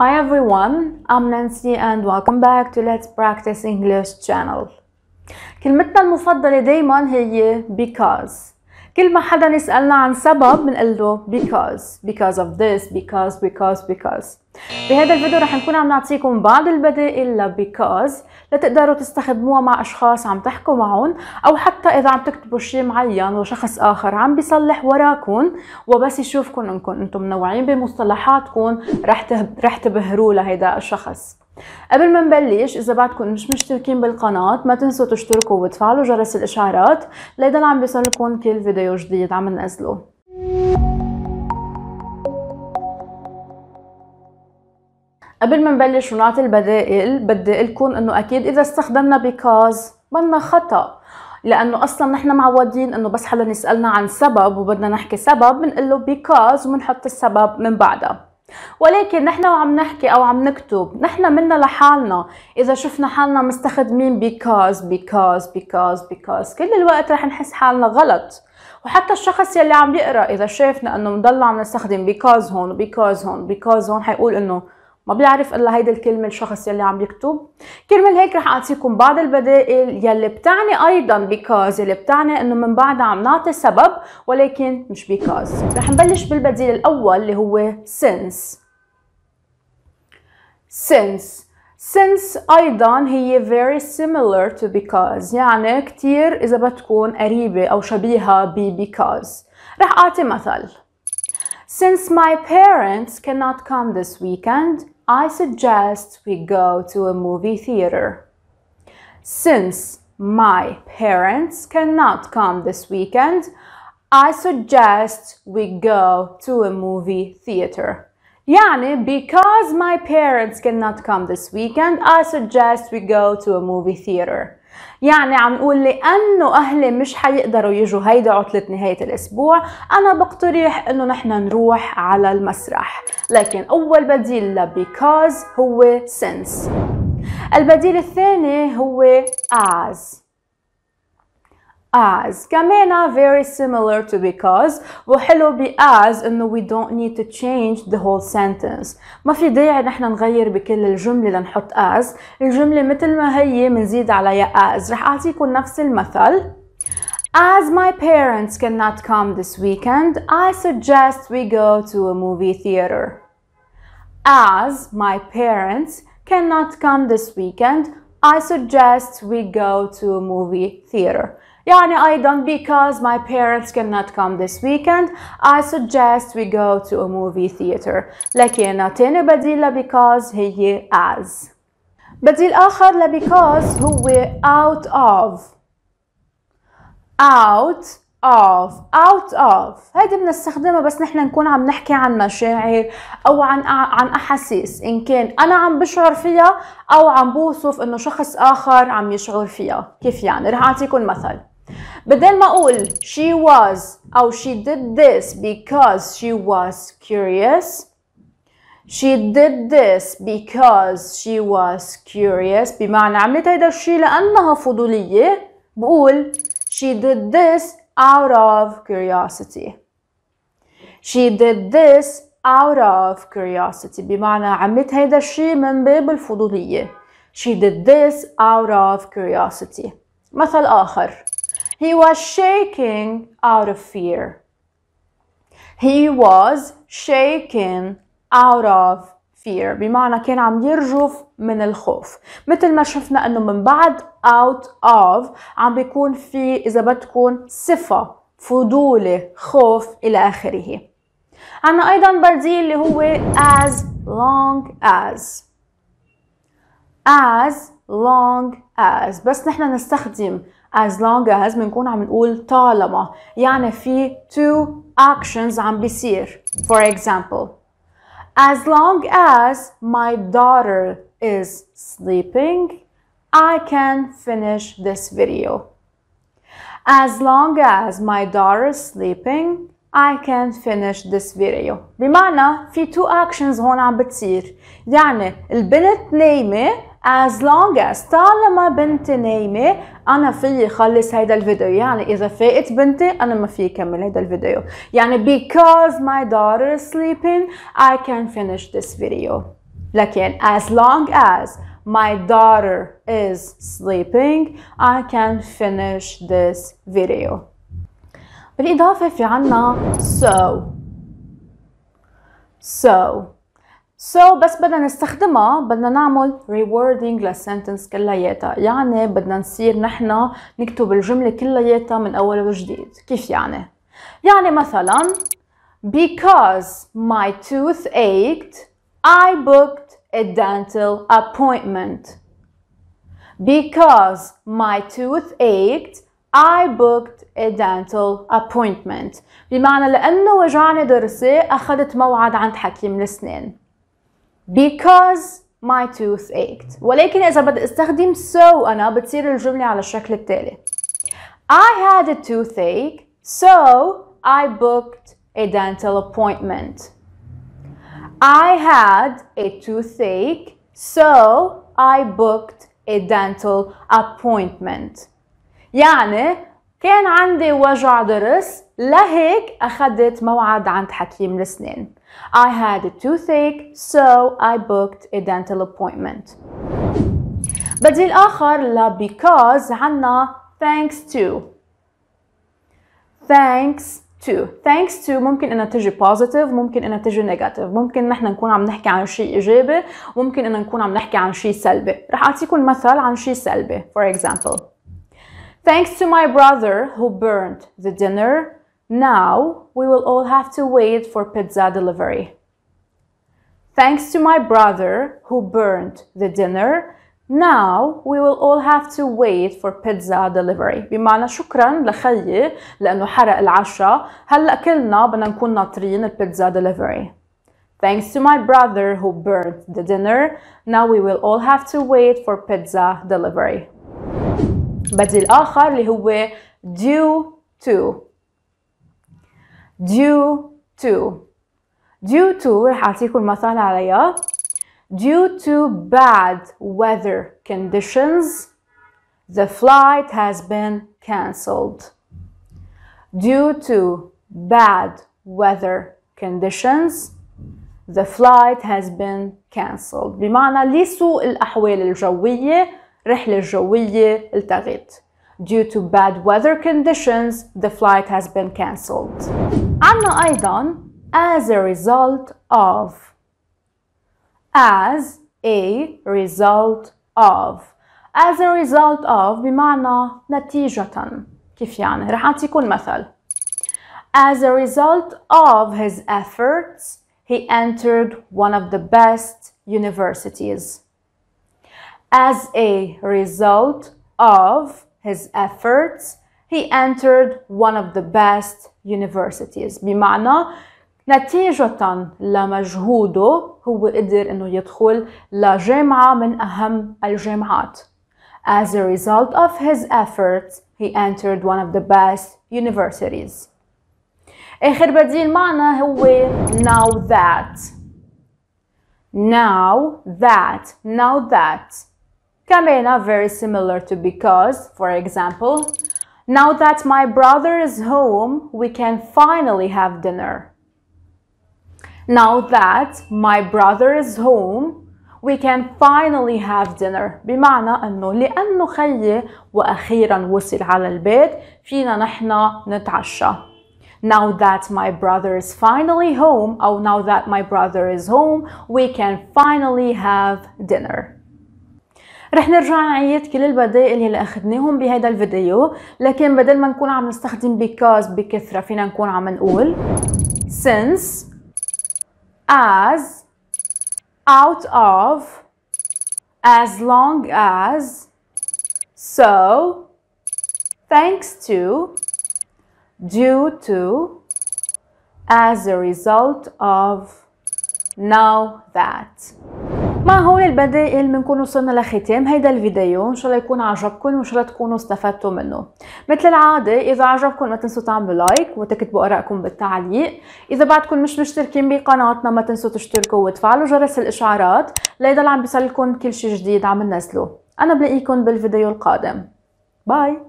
Hi everyone, I'm Nancy and welcome back to Let's Practice English channel. كلمتنا المفضلة دايما هي because كل ما حدا يسألنا عن سبب بنقول له because because of this because because because بهذا الفيديو رح نكون عم نعطيكم بعض البدائل ل because لتقدروا تستخدموها مع أشخاص عم تحكوا معهم أو حتى إذا عم تكتبوا شيء معين وشخص آخر عم بيصلح وراكم وبس يشوفكم إنكم أنتم منوعين بمصطلحاتكم رح رح تبهروا لهيدا الشخص قبل ما نبلش اذا بعدكم مش مشتركين بالقناه ما تنسوا تشتركوا وتفعلوا جرس الاشعارات ليضل عم بيصلكم كل فيديو جديد عم ننزله قبل ما نبلش ونعطي البدائل بدي لكم انه اكيد اذا استخدمنا بيكاز بدنا خطا لانه اصلا نحن معودين انه بس حدا يسالنا عن سبب وبدنا نحكي سبب بنقول له بيكاز وبنحط السبب من بعدها ولكن نحن وعم نحكي او عم نكتب نحن منا لحالنا اذا شفنا حالنا مستخدمين بيكاز بيكاز بيكاز بيكاز كل الوقت رح نحس حالنا غلط وحتى الشخص يلي عم يقرا اذا شافنا انه مضل عم نستخدم بيكاز هون وبيكاز هون بيكاز هون حيقول انه ما بيعرف الا هيدي الكلمه الشخص يلي عم يكتب كرمال هيك رح اعطيكم بعض البدائل يلي بتعني ايضا بيكاز يلي بتعني انه من بعدها عم نعطي سبب ولكن مش بيكاز رح نبلش بالبديل الاول اللي هو since since سينس ايضا هي very similar to because يعني كثير اذا بتكون قريبه او شبيهه ب because رح اعطي مثل Since my parents cannot come this weekend, I suggest we go to a movie theater. Since my parents cannot come this weekend, I suggest we go to a movie theater. Yani, because my parents cannot come this weekend, I suggest we go to a movie theater. يعني عم نقول لانه اهلي مش حيقدروا يجوا هيدي عطله نهايه الاسبوع انا بقترح انه نحن نروح على المسرح لكن اول بديل ل because هو since البديل الثاني هو as as كمان very similar to because وحلو ب as انه we don't need to change the whole sentence ما في داعي نحن نغير بكل الجملة لنحط as الجملة مثل ما هي منزيد عليها as رح اعطيكم نفس المثل As my parents cannot come this weekend, I suggest we go to a movie theater. As my parents cannot come this weekend, I suggest we go to a movie theater. يعني أيضا because my parents cannot come this weekend I suggest we go to a movie theater لكن تاني بديل ل because هي as بديل آخر ل because هو out of out of out of هيدي بنستخدمها بس نحن نكون عم نحكي عن مشاعر او عن عن احاسيس ان كان انا عم بشعر فيها او عم بوصف انه شخص اخر عم يشعر فيها كيف يعني رح اعطيكم مثل بدل ما أقول she was أو she did this because she was curious She did this because she was curious بمعنى عملت هيدا الشي لأنها فضولية بقول She did this out of curiosity She did this out of curiosity بمعنى عملت هيدا الشي من باب الفضولية She did this out of curiosity مثل آخر He was shaking out of fear. He was shaking out of fear بمعنى كان عم يرجف من الخوف مثل ما شفنا انه من بعد out of عم بيكون في اذا بدكم صفة فضولة خوف الى اخره عنا ايضا بديل اللي هو as long as as long as بس نحن نستخدم as long as بنكون عم نقول طالما يعني في two actions عم بيصير for example as long as my daughter is sleeping I can finish this video as long as my daughter is sleeping I can finish this video بمعنى في two actions هون عم بتصير يعني البنت نايمة as long as طالما بنتي نايمة أنا فيي خلص هيدا الفيديو يعني إذا فاقت بنتي أنا ما فيي كمل هيدا الفيديو يعني because my daughter is sleeping I can finish this video لكن as long as my daughter is sleeping I can finish this video بالإضافة في عنا so so So بس بدنا نستخدمها بدنا نعمل rewarding للسنتنس كلياتها يعني بدنا نصير نحن نكتب الجملة كلياتها من أول وجديد كيف يعني؟ يعني مثلا Because my tooth ached I booked a dental appointment Because my tooth ached I booked a dental appointment بمعنى لأنه وجعني ضرسي أخذت موعد عند حكيم الأسنان because my tooth ached ولكن إذا بدي استخدم so أنا بتصير الجملة على الشكل التالي I had a toothache so I booked a dental appointment I had a toothache so I booked a dental appointment يعني كان عندي وجع ضرس لهيك أخذت موعد عند حكيم الأسنان I had a toothache so I booked a dental appointment بديل آخر ل because عنا thanks to thanks to thanks to ممكن انها تجي positive ممكن انها تجي negative ممكن نحن نكون عم نحكي عن شيء ايجابي ممكن انها نكون عم نحكي عن شيء سلبي رح اعطيكم مثل عن شيء سلبي for example Thanks to my brother who burned the dinner, now we will all have to wait for pizza delivery. Thanks to my brother who burned the dinner, Now we will all have to wait for pizza delivery بمعنى شكرا لخيي لأنه حرق العشاء هلأ كلنا بدنا نكون ناطرين البيتزا delivery Thanks to my brother who burned the dinner Now we will all have to wait for pizza delivery بديل آخر اللي هو due to due to due to رح أعطيكم مثال عليها due to bad weather conditions the flight has been cancelled due to bad weather conditions the flight has been cancelled بمعنى لسوء الأحوال الجوية رحلة جوية التغت. Due to bad weather conditions, the flight has been cancelled. عنا أيضا as a result of as a result of as a result of بمعنى نتيجة كيف يعني؟ رح أعطيكم مثل As a result of his efforts, he entered one of the best universities. As a result of his efforts, he entered one of the best universities بمعنى نتيجة لمجهوده هو قدر انه يدخل لجامعة من أهم الجامعات As a result of his efforts, he entered one of the best universities. آخر بديل معنا هو now that. Now that, now that. Kamena very similar to because, for example, now that my brother is home, we can finally have dinner. Now that my brother is home, we can finally have dinner بمعنى أنه لأنه خيي وأخيرا وصل على البيت فينا نحن نتعشى Now that my brother is finally home أو now that my brother is home we can finally have dinner رح نرجع نعيد كل البدائل اللي اخذناهم بهذا الفيديو لكن بدل ما نكون عم نستخدم because بكثرة فينا نكون عم نقول since as out of as long as so thanks to due to as a result of now that مع هون البدائل بنكون وصلنا لختام هيدا الفيديو ان شاء الله يكون عجبكم وان شاء الله تكونوا استفدتوا منه مثل العاده اذا عجبكم ما تنسوا تعملوا لايك وتكتبوا ارائكم بالتعليق اذا بعدكم مش مشتركين بقناتنا ما تنسوا تشتركوا وتفعلوا جرس الاشعارات ليضل عم بيصلكم كل شيء جديد عم ننزله انا بلاقيكم بالفيديو القادم باي